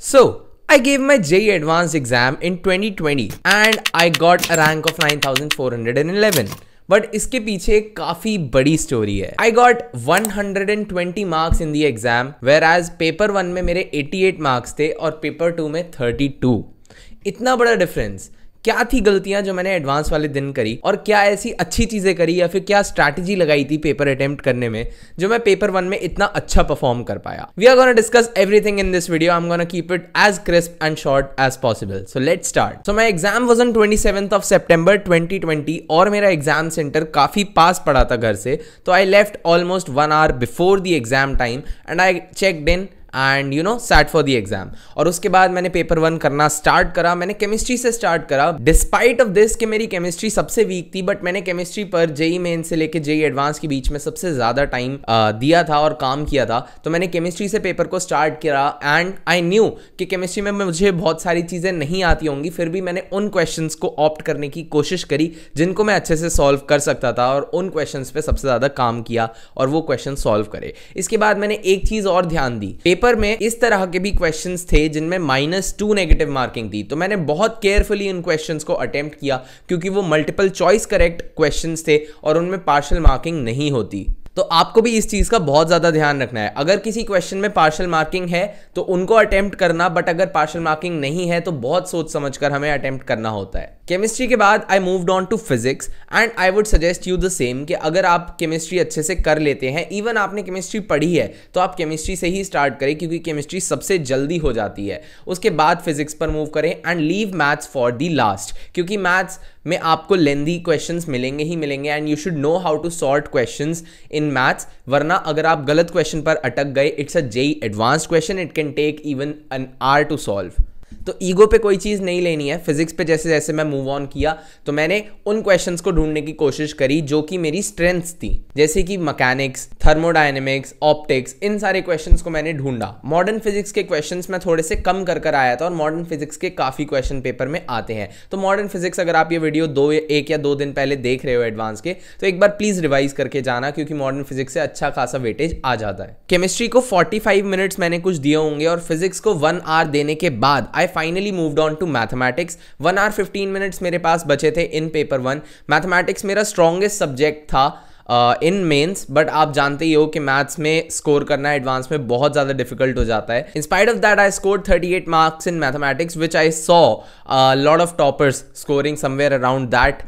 So, I gave my JEE Advanced exam in 2020 and I got a rank of 9411. But इसके पीछे एक काफी बड़ी स्टोरी है I got 120 marks in the exam whereas paper one में मेरे 88 marks थे और पेपर टू में 32 इतना बड़ा डिफरेंस क्या थी गलतियां जो मैंने एडवांस वाले दिन करी और क्या ऐसी अच्छी चीजें करी या फिर क्या स्ट्रैटेजी लगाई थी पेपर अटेम्प्ट करने में जो मैं पेपर वन में इतना अच्छा परफॉर्म कर पाया we are gonna discuss everything in this video I am gonna keep it as crisp and short as possible so let start so my exam was on twenty seventh of September twenty twenty और मेरा exam centre काफी पास पड़ा था घर से तो I left almost one hour before the exam time and I checked in and you know sat for the exam और उसके बाद मैंने पेपर वन करना स्टार्ट करा मैंने केमिस्ट्री से स्टार्ट करा डिस्पाइट ऑफ दिस कि मेरी केमिस्ट्री सबसे वीक थी बट मैंने केमिस्ट्री पर जेई मेन e से लेके जेई एडवांस e के बीच में सबसे ज़्यादा टाइम दिया था और काम किया था तो मैंने केमिस्ट्री से पेपर को स्टार्ट करा एंड आई न्यू कि केमिस्ट्री में मुझे बहुत सारी चीज़ें नहीं आती होंगी फिर भी मैंने उन क्वेश्चन को ऑप्ट करने की कोशिश करी जिनको मैं अच्छे से सॉल्व कर सकता था और उन क्वेश्चन पर सबसे ज़्यादा काम किया और वो क्वेश्चन सॉल्व करे इसके बाद मैंने एक चीज़ और ध्यान दी पेपर में इस तरह के भी क्वेश्चन थे जिनमें माइनस टू नेगेटिव मार्किंग थी तो मैंने बहुत केयरफुली इन क्वेश्चन को अटेम्प्ट किया क्योंकि वो मल्टीपल चॉइस करेक्ट क्वेश्चन थे और उनमें पार्शल मार्किंग नहीं होती तो आपको भी इस चीज़ का बहुत ज़्यादा ध्यान रखना है अगर किसी क्वेश्चन में पार्शल मार्किंग है तो उनको अटेम्प्ट करना बट अगर पार्शल मार्किंग नहीं है तो बहुत सोच समझ कर हमें अटेम्प्ट करना होता है केमिस्ट्री के बाद I move on to physics and I would suggest you the same कि अगर आप केमिस्ट्री अच्छे से कर लेते हैं इवन आपने केमिस्ट्री पढ़ी है तो आप केमिस्ट्री से ही स्टार्ट करें क्योंकि केमिस्ट्री सबसे जल्दी हो जाती है उसके बाद फिजिक्स पर मूव करें and leave maths for the last क्योंकि मैथ्स में आपको लेंदी क्वेश्चंस मिलेंगे ही मिलेंगे and you should know how to solve questions in maths वरना अगर आप गलत क्वेश्चन पर अटक गए it's a JEE advance question it can take even an hour to solve तो ईगो पे कोई चीज़ नहीं लेनी है फिजिक्स पे जैसे जैसे मैं मूव ऑन किया तो मैंने उन क्वेश्चन को ढूंढने की कोशिश करी जो कि मेरी स्ट्रेंथ्स थी जैसे कि मकैनिक्स थर्मोडाइनमिक्स ऑप्टिक्स इन सारे क्वेश्चन को मैंने ढूंढा मॉडर्न फिजिक्स के क्वेश्चन मैं थोड़े से कम कर कर आया था और मॉडर्न फिजिक्स के काफ़ी क्वेश्चन पेपर में आते हैं तो मॉडर्न फिजिक्स अगर आप ये वीडियो दो एक या दो दिन पहले देख रहे हो एडवांस के तो एक बार प्लीज़ रिवाइज करके जाना क्योंकि मॉडर्न फिजिक्स से अच्छा खासा वेटेज आ जाता है केमिस्ट्री को 45 मिनट्स मैंने कुछ दिए होंगे और फिजिक्स को वन आवर देने के बाद I finally moved on to mathematics one hour fifteen minutes मेरे पास बचे थे इन पेपर वन मैथमेटिक्स मेरा स्ट्रॉन्गेस्ट सब्जेक्ट था इन मेंस बट आप जानते ही हो कि मैथ्स में स्कोर करना एडवांस में बहुत ज़्यादा डिफिकल्ट हो जाता है in spite of that I score 38 marks in mathematics which I saw lot of toppers scoring somewhere around that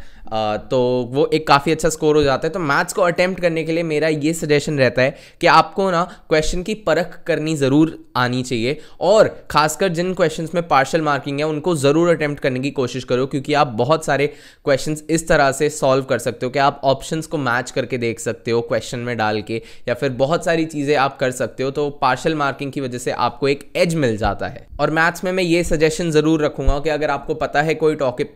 तो वो एक काफ़ी अच्छा स्कोर हो जाता है तो मैथ्स को अटैम्प्ट करने के लिए मेरा ये सजेशन रहता है कि आपको ना क्वेश्चन की परख करनी ज़रूर आनी चाहिए और खासकर जिन क्वेश्चन में पार्शल मार्किंग है उनको ज़रूर अटैम्प्ट करने की कोशिश करो क्योंकि आप बहुत सारे क्वेश्चन इस तरह से सॉल्व कर सकते हो कि आप ऑप्शन को मैच करके देख सकते हो क्वेश्चन में डाल के या फिर बहुत सारी चीज़ें आप कर सकते हो तो पार्शल मार्किंग की वजह से आपको एक एज मिल जाता है और मैथ्स में मैं ये सजेशन ज़रूर रखूंगा कि अगर आपको पता है कोई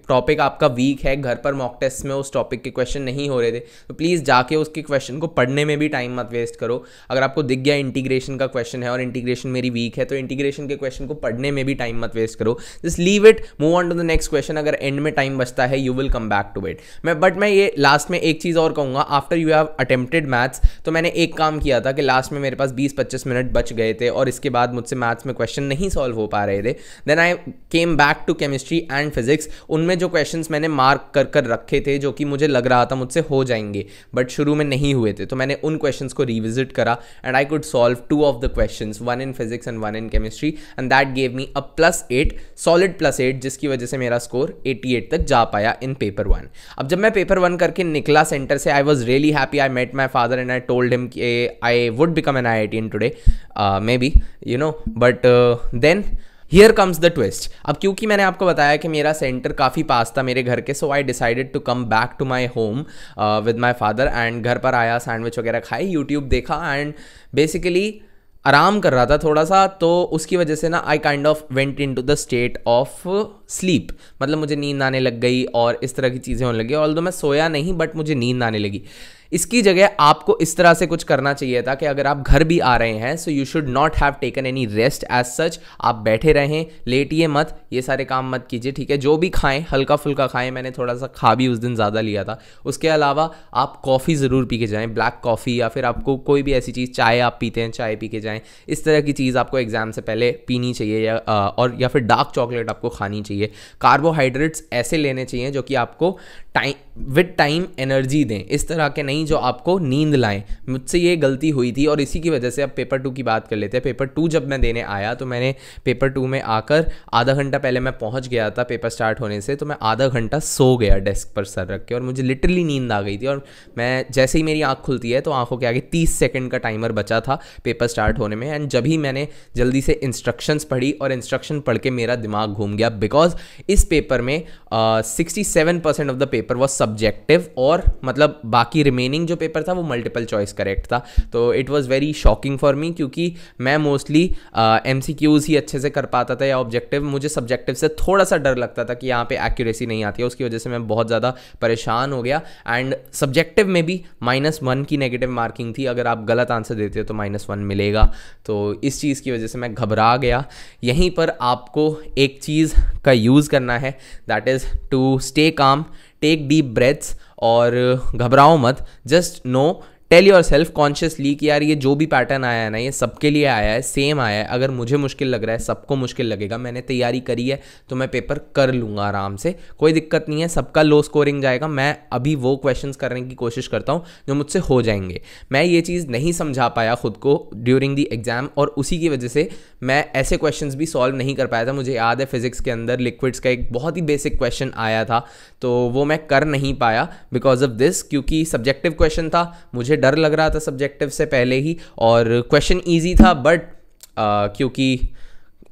टॉपिक आपका वीक है घर पर मॉक टेस्ट में उस टॉपिक के क्वेश्चन नहीं हो रहे थे तो प्लीज़ जाके उसके क्वेश्चन को पढ़ने में भी टाइम मत वेस्ट करो अगर आपको दिख गया इंटीग्रेशन का क्वेश्चन है और इंटीग्रेशन मेरी वीक है तो इंटीग्रेशन के क्वेश्चन को पढ़ने में भी टाइम मत वेस्ट करो just leave it move on to the next question अगर एंड में टाइम बचता है you will come back to it मैं बट मैं ये लास्ट में एक चीज़ और कहूँगा after you have attempted maths तो मैंने एक काम किया था कि लास्ट में मेरे पास बीस पच्चीस मिनट बच गए थे और इसके बाद मुझसे मैथ्स में क्वेश्चन नहीं सॉल्व हो पा रहे थे then I came back to chemistry and physics उनमें जो क्वेश्चन मैंने मार्क कर कर रखे रखे थे जो कि मुझे लग रहा था मुझसे हो जाएंगे बट शुरू में नहीं हुए थे तो मैंने उन क्वेश्चन को रिविजिट करा and I could solve two of the question one in physics and one in chemistry and that gave me a plus eight solid plus eight जिसकी वजह से मेरा स्कोर एटी एट तक जा पाया इन पेपर वन अब जब मैं पेपर वन करके निकला सेंटर से I was really happy I met my father and I told him कि I would become an I I T in today maybe you know but then here comes the twist अब क्योंकि मैंने आपको बताया कि मेरा centre काफ़ी पास था मेरे घर के so I decided to come back to my home with my father and घर पर आया सैंडविच वगैरह खाई यूट्यूब देखा एंड बेसिकली आराम कर रहा था थोड़ा सा तो उसकी वजह से ना I kind of went into the state of sleep मतलब मुझे नींद आने लग गई और इस तरह की चीज़ें होने लगी ऑल दो मैं सोया नहीं बट मुझे नींद आने लगी इसकी जगह आपको इस तरह से कुछ करना चाहिए था कि अगर आप घर भी आ रहे हैं so you should not have taken any rest as such आप बैठे रहें लेटिए मत ये सारे काम मत कीजिए ठीक है जो भी खाएं हल्का फुल्का खाएं मैंने थोड़ा सा खा भी उस दिन ज़्यादा लिया था उसके अलावा आप कॉफ़ी ज़रूर पी के जाएँ ब्लैक कॉफ़ी या फिर आपको कोई भी ऐसी चीज़ चाय आप पीते हैं चाय पी के जाएँ इस तरह की चीज़ आपको एग्ज़ाम से पहले पीनी चाहिए या और या फिर डार्क चॉकलेट आपको खानी चाहिए कार्बोहाइड्रेट्स ऐसे लेने चाहिए जो कि आपको टाइम विद टाइम एनर्जी दें इस तरह के नहीं नहीं जो आपको नींद लाएं मुझसे ये गलती हुई थी और इसी की वजह से अब पेपर टू की बात कर लेते हैं पेपर टू जब मैं देने आया तो मैंने पेपर टू में आकर आधा घंटा पहले मैं पहुंच गया था पेपर स्टार्ट होने से तो मैं आधा घंटा सो गया डेस्क पर सर रख के और मुझे लिटरली नींद आ गई थी और मैं जैसे ही मेरी आँख खुलती है तो आँखों के आगे तीस सेकेंड का टाइमर बचा था पेपर स्टार्ट होने में एंड जब ही मैंने जल्दी से इंस्ट्रक्शंस पढ़ी और इंस्ट्रक्शन पढ़ के मेरा दिमाग घूम गया बिकॉज इस पेपर में sixty seven percent of the paper was subjective और मतलब बाकी रिमेन रिमेनिंग जो पेपर था वो मल्टीपल चॉइस करेक्ट था तो it was very shocking for me क्योंकि मैं मोस्टली एम सी क्यूज़ ही अच्छे से कर पाता था या ऑब्जेक्टिव मुझे सब्जेक्टिव से थोड़ा सा डर लगता था कि यहाँ पे एक्यूरेसी नहीं आती है उसकी वजह से मैं बहुत ज़्यादा परेशान हो गया एंड सब्जेक्टिव में भी माइनस वन की नेगेटिव मार्किंग थी अगर आप गलत आंसर देते हो तो माइनस वन मिलेगा तो इस चीज़ की वजह से मैं घबरा गया यहीं पर आपको एक चीज़ का यूज़ करना है that is to stay calm take deep breaths और घबराओ मत just know tell yourself consciously कि यार ये जो भी पैटर्न आया है ना ये सबके लिए आया है सेम आया है अगर मुझे मुश्किल लग रहा है सबको मुश्किल लगेगा मैंने तैयारी करी है तो मैं पेपर कर लूँगा आराम से कोई दिक्कत नहीं है सबका लो स्कोरिंग जाएगा मैं अभी वो क्वेश्चन करने की कोशिश करता हूँ जो मुझसे हो जाएंगे मैं ये चीज़ नहीं समझा पाया खुद को ड्यूरिंग दी एग्ज़ाम और उसी की वजह से मैं ऐसे क्वेश्चन भी सॉल्व नहीं कर पाया था मुझे याद है फिजिक्स के अंदर लिक्विड्स का एक बहुत ही बेसिक क्वेश्चन आया था तो वो मैं कर नहीं पाया बिकॉज ऑफ दिस क्योंकि सब्जेक्टिव क्वेश्चन था मुझे मुझे डर लग रहा था सब्जेक्टिव से पहले ही और क्वेश्चन ईजी था बट uh, क्योंकि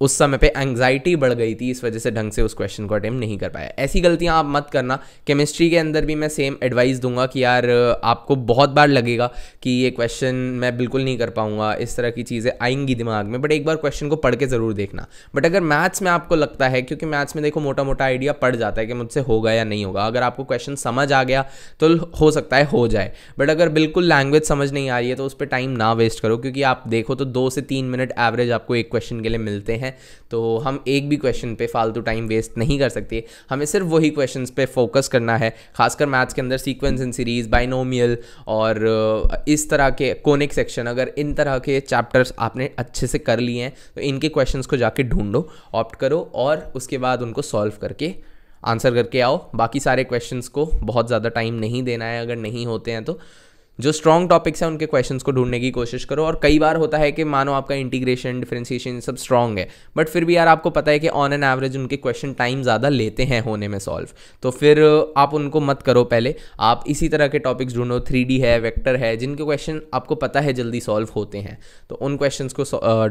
उस समय पे एंग्जाइटी बढ़ गई थी इस वजह से ढंग से उस क्वेश्चन को अटेम्प्ट नहीं कर पाया ऐसी गलतियाँ आप मत करना केमिस्ट्री के अंदर भी मैं सेम एडवाइस दूंगा कि यार आपको बहुत बार लगेगा कि ये क्वेश्चन मैं बिल्कुल नहीं कर पाऊंगा इस तरह की चीज़ें आएंगी दिमाग में बट एक बार क्वेश्चन को पढ़ के ज़रूर देखना बट अगर मैथ्स में आपको लगता है क्योंकि मैथ्स में देखो मोटा मोटा आइडिया पड़ जाता है कि मुझसे होगा या नहीं होगा अगर आपको क्वेश्चन समझ आ गया तो हो सकता है हो जाए बट अगर बिल्कुल लैंग्वेज समझ नहीं आ रही है तो उस पर टाइम ना वेस्ट करो क्योंकि आप देखो तो दो से तीन मिनट एवरेज आपको एक क्वेश्चन के लिए मिलते हैं हैं तो हम एक भी क्वेश्चन पे फालतू टाइम वेस्ट नहीं कर सकते हमें सिर्फ वही क्वेश्चंस पे फोकस करना है खासकर मैथ्स के अंदर सीक्वेंस एंड सीरीज़ बाइनोमियल और इस तरह के कोनिक सेक्शन अगर इन तरह के चैप्टर्स आपने अच्छे से कर लिए हैं तो इनके क्वेश्चंस को जाके ढूंढो ऑप्ट करो और उसके बाद उनको सॉल्व करके आंसर करके आओ बाकी सारे क्वेश्चंस को बहुत ज़्यादा टाइम नहीं देना है अगर नहीं होते हैं तो जो स्ट्रॉन्ग टॉपिक्स हैं उनके क्वेश्चन को ढूंढने की कोशिश करो और कई बार होता है कि मानो आपका इंटीग्रेशन डिफ्रेंसिएशन सब स्ट्रॉन्ग है बट फिर भी यार आपको पता है कि ऑन एन एवरेज उनके क्वेश्चन टाइम ज़्यादा लेते हैं होने में सॉल्व तो फिर आप उनको मत करो पहले आप इसी तरह के टॉपिक्स ढूंढो थ्री है वैक्टर है जिनके क्वेश्चन आपको पता है जल्दी सॉल्व होते हैं तो उन क्वेश्चन को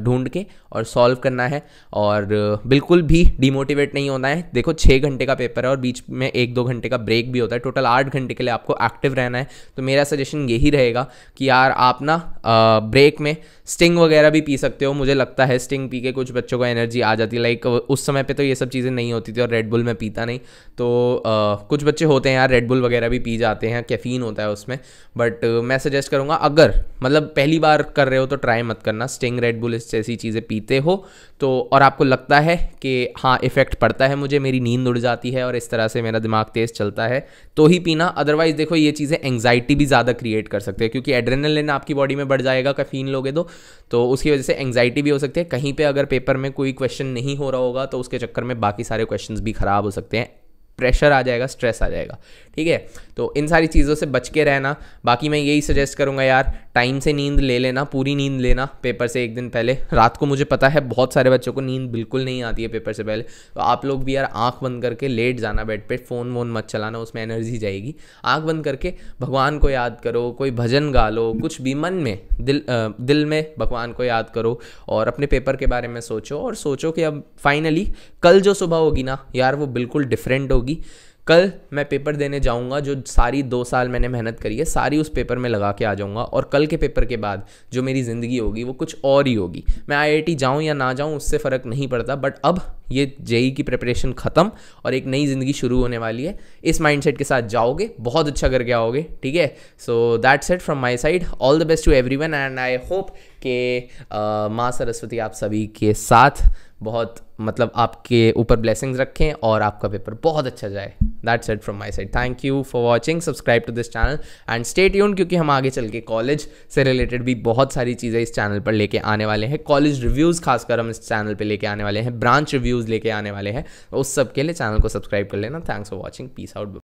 ढूंढ के और सॉल्व करना है और बिल्कुल भी डिमोटिवेट नहीं होना है देखो छः घंटे का पेपर है और बीच में एक दो घंटे का ब्रेक भी होता है टोटल आठ घंटे के लिए आपको एक्टिव रहना है तो मेरा सजेशन यही यही रहेगा कि यार आप ना आ, ब्रेक में स्टिंग वगैरह भी पी सकते हो मुझे लगता है स्टिंग पी के कुछ बच्चों को एनर्जी आ जाती है लाइक उस समय पे तो ये सब चीज़ें नहीं होती थी और रेडबुल में पीता नहीं तो आ, कुछ बच्चे होते हैं यार रेडबुल वगैरह भी पी जाते हैं कैफीन होता है उसमें बट मैं सजेस्ट करूँगा अगर मतलब पहली बार कर रहे हो तो ट्राई मत करना स्टिंग रेडबुल इस जैसी चीज़ें पीते हो तो और आपको लगता है कि हाँ इफ़ेक्ट पड़ता है मुझे मेरी नींद उड़ जाती है और इस तरह से मेरा दिमाग तेज़ चलता है तो ही पीना अदरवाइज़ देखो ये चीज़ें एंगजाइटी भी ज़्यादा क्रिएट क्रिएट कर सकते हैं क्योंकि एड्रेनलिन आपकी बॉडी में बढ़ जाएगा कफीन लोगे तो तो उसकी वजह से एंगजाइटी भी हो सकती है कहीं पे अगर पेपर में कोई क्वेश्चन नहीं हो रहा होगा तो उसके चक्कर में बाकी सारे क्वेश्चन भी खराब हो सकते हैं प्रेशर आ जाएगा स्ट्रेस आ जाएगा ठीक है तो इन सारी चीज़ों से बच के रहना बाकी मैं यही सजेस्ट करूँगा यार टाइम से नींद ले लेना पूरी नींद लेना पेपर से एक दिन पहले रात को मुझे पता है बहुत सारे बच्चों को नींद बिल्कुल नहीं आती है पेपर से पहले तो आप लोग भी यार आँख बंद करके लेट जाना बेड पर फ़ोन वोन मत चलाना उसमें एनर्जी जाएगी आँख बंद करके भगवान को याद करो कोई भजन गा लो कुछ भी मन में दिल आ, दिल में भगवान को याद करो और अपने पेपर के बारे में सोचो और सोचो कि अब फाइनली कल जो सुबह होगी ना यार वो बिल्कुल डिफरेंट होगी होगी कल मैं पेपर देने जाऊंगा जो सारी दो साल मैंने मेहनत करी है सारी उस पेपर में लगा के आ जाऊंगा और कल के पेपर के बाद जो मेरी ज़िंदगी होगी वो कुछ और ही होगी मैं आईआईटी जाऊं या ना जाऊं उससे फ़र्क नहीं पड़ता बट अब ये जेई e की प्रिपरेशन ख़त्म और एक नई ज़िंदगी शुरू होने वाली है इस माइंडसेट के साथ जाओगे बहुत अच्छा करके आओगे ठीक है so that's it from my side all the best to every and I hope के माँ सरस्वती आप सभी के साथ बहुत मतलब आपके ऊपर ब्लेसिंग्स रखें और आपका पेपर बहुत अच्छा जाए that's it from my side thank you for watching subscribe to this channel and stay tuned क्योंकि हम आगे चल के कॉलेज से रिलेटेड भी बहुत सारी चीज़ें इस चैनल पर लेके आने वाले हैं कॉलेज रिव्यूज़ खासकर हम इस चैनल पर लेके आने वाले हैं ब्रांच रिव्यूज़ लेके आने वाले हैं उस सब के लिए चैनल को सब्सक्राइब कर लेना thanks for watching peace out